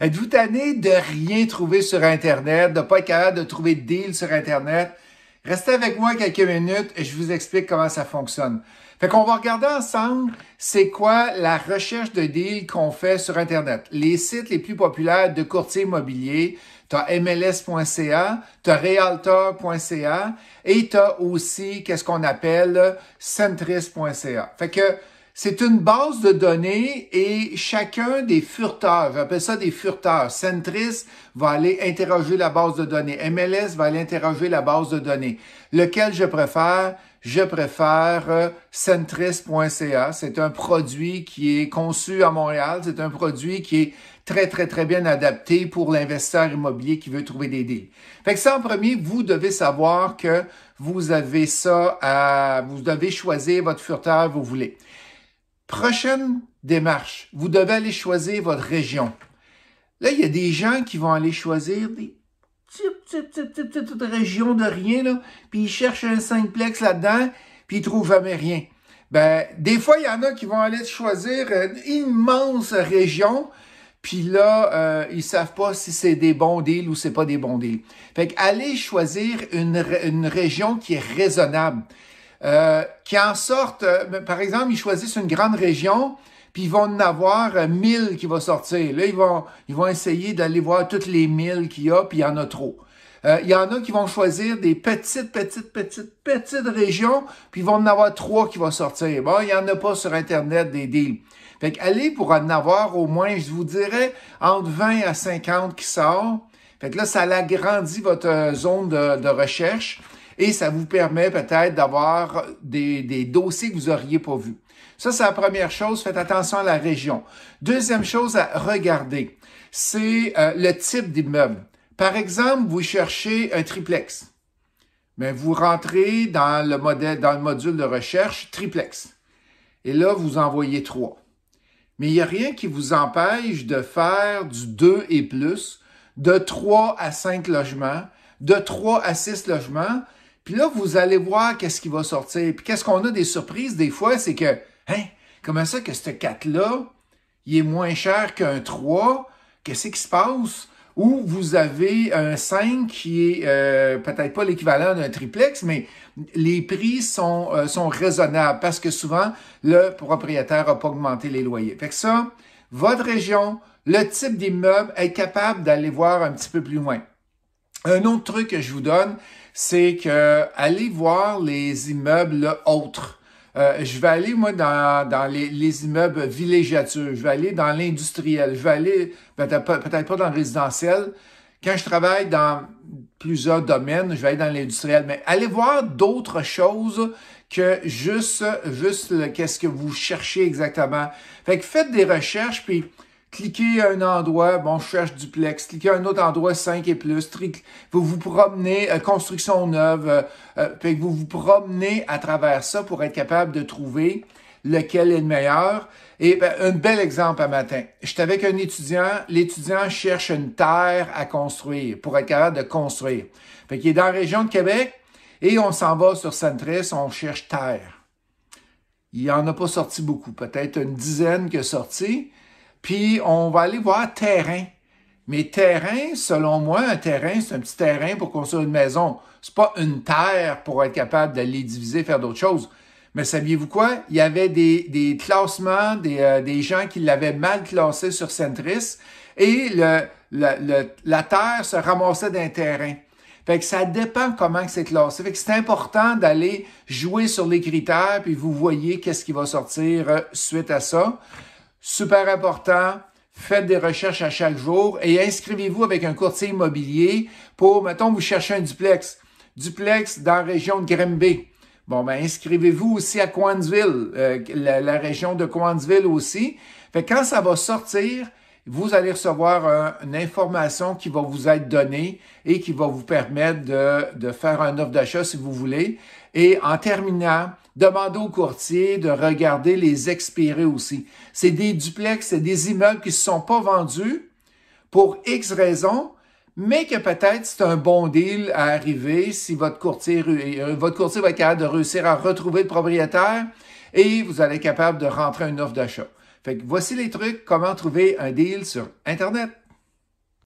Êtes-vous tanné de rien trouver sur Internet, de pas être capable de trouver de deal sur Internet? Restez avec moi quelques minutes et je vous explique comment ça fonctionne. Fait qu'on va regarder ensemble c'est quoi la recherche de deal qu'on fait sur Internet. Les sites les plus populaires de courtiers immobiliers, t'as MLS.ca, t'as Realtor.ca et t'as aussi qu'est-ce qu'on appelle Centris.ca. Fait que c'est une base de données et chacun des furteurs, j'appelle ça des furteurs, Centris va aller interroger la base de données, MLS va aller interroger la base de données. Lequel je préfère? Je préfère euh, Centris.ca. C'est un produit qui est conçu à Montréal. C'est un produit qui est très, très, très bien adapté pour l'investisseur immobilier qui veut trouver des deals. Fait que ça, en premier, vous devez savoir que vous avez ça à, vous devez choisir votre furteur, vous voulez. Prochaine démarche, vous devez aller choisir votre région. Là, il y a des gens qui vont aller choisir des petites, régions de rien, puis ils cherchent un simplex là-dedans, puis ils ne trouvent jamais rien. Ben, des fois, il y en a qui vont aller choisir une immense région, puis là, ils euh, ils savent pas si c'est des bons deals ou c'est pas des bons deals. Fait que allez choisir une, une région qui est raisonnable. Euh, qui en sortent, euh, ben, par exemple, ils choisissent une grande région, puis ils vont en avoir 1000 euh, qui va sortir. Là, ils vont, ils vont essayer d'aller voir toutes les 1000 qu'il y a, puis il y en a trop. il y en a qui vont choisir des petites, petites, petites, petites régions, puis ils vont en avoir trois qui vont sortir. Bon, il n'y en a pas sur Internet des deals. Fait allez pour en avoir au moins, je vous dirais, entre 20 à 50 qui sort. Fait que là, ça agrandit votre zone de, de recherche et ça vous permet peut-être d'avoir des, dossiers que vous auriez pas vus. Ça, c'est la première chose. Faites attention à la région. Deuxième chose à regarder, c'est euh, le type d'immeuble. Par exemple, vous cherchez un triplex. Mais vous rentrez dans le dans le module de recherche triplex. Et là, vous envoyez trois. Mais il n'y a rien qui vous empêche de faire du 2 et plus, de 3 à 5 logements, de 3 à 6 logements, puis là, vous allez voir qu'est-ce qui va sortir. Puis qu'est-ce qu'on a des surprises des fois, c'est que, hein, comment ça que ce 4-là, il est moins cher qu'un 3? Qu'est-ce qui se passe? Ou vous avez un 5 qui est euh, peut-être pas l'équivalent d'un triplex, mais les prix sont, euh, sont raisonnables parce que souvent, le propriétaire n'a pas augmenté les loyers. Fait que ça, votre région, le type d'immeuble, est capable d'aller voir un petit peu plus loin. Un autre truc que je vous donne, c'est que allez voir les immeubles autres. Euh, je vais aller, moi, dans, les, immeubles villégiatures. Je vais aller dans l'industriel. Je vais aller, peut-être pas, dans le résidentiel. Quand je travaille dans plusieurs domaines, je vais aller dans l'industriel. Mais allez voir d'autres choses que juste, juste qu'est-ce que vous cherchez exactement. Fait que faites des recherches, puis cliquez à un endroit, bon, je cherche duplex, cliquez à un autre endroit, 5 et plus, vous vous promenez, euh, construction neuve, euh, euh, vous vous promenez à travers ça pour être capable de trouver lequel est le meilleur. Et ben, un bel exemple à matin. J'étais avec un étudiant. L'étudiant cherche une terre à construire pour être capable de construire. Fait qu'il est dans la région de Québec et on s'en va sur Centris, on cherche terre. Il en a pas sorti beaucoup, peut-être une dizaine qui est sorti. Puis on va aller voir terrain. Mais terrain, selon moi, un terrain, c'est un petit terrain pour construire une maison. C'est pas une terre pour être capable d'aller diviser, faire d'autres choses. Mais saviez-vous quoi? Il y avait des, classements, euh, des, gens qui l'avaient mal classé sur Centris et le, la terre se ramassait d'un terrain. Fait que ça dépend comment c'est classé. Fait que c'est important d'aller jouer sur les critères puis vous voyez qu'est-ce qui va sortir euh, suite à ça super important. Faites des recherches à chaque jour et inscrivez-vous avec un courtier immobilier pour, mettons, vous cherchez un duplex. Duplex dans la région de Grimby. Bon, ben, inscrivez-vous aussi à Coansville, euh, la, région de Coansville aussi. Fait quand ça va sortir, vous allez recevoir une information qui va vous être donnée et qui va vous permettre de, de faire un offre d'achat si vous voulez. Et en terminant, Demandez au courtier de regarder les expirés aussi. C'est des duplex, c'est des immeubles qui ne sont pas vendus pour X raisons, mais que peut-être c'est un bon deal à arriver si votre courtier, euh, votre courtier va être capable de réussir à retrouver le propriétaire et vous allez être capable de rentrer une offre d'achat. Fait que voici les trucs comment trouver un deal sur Internet.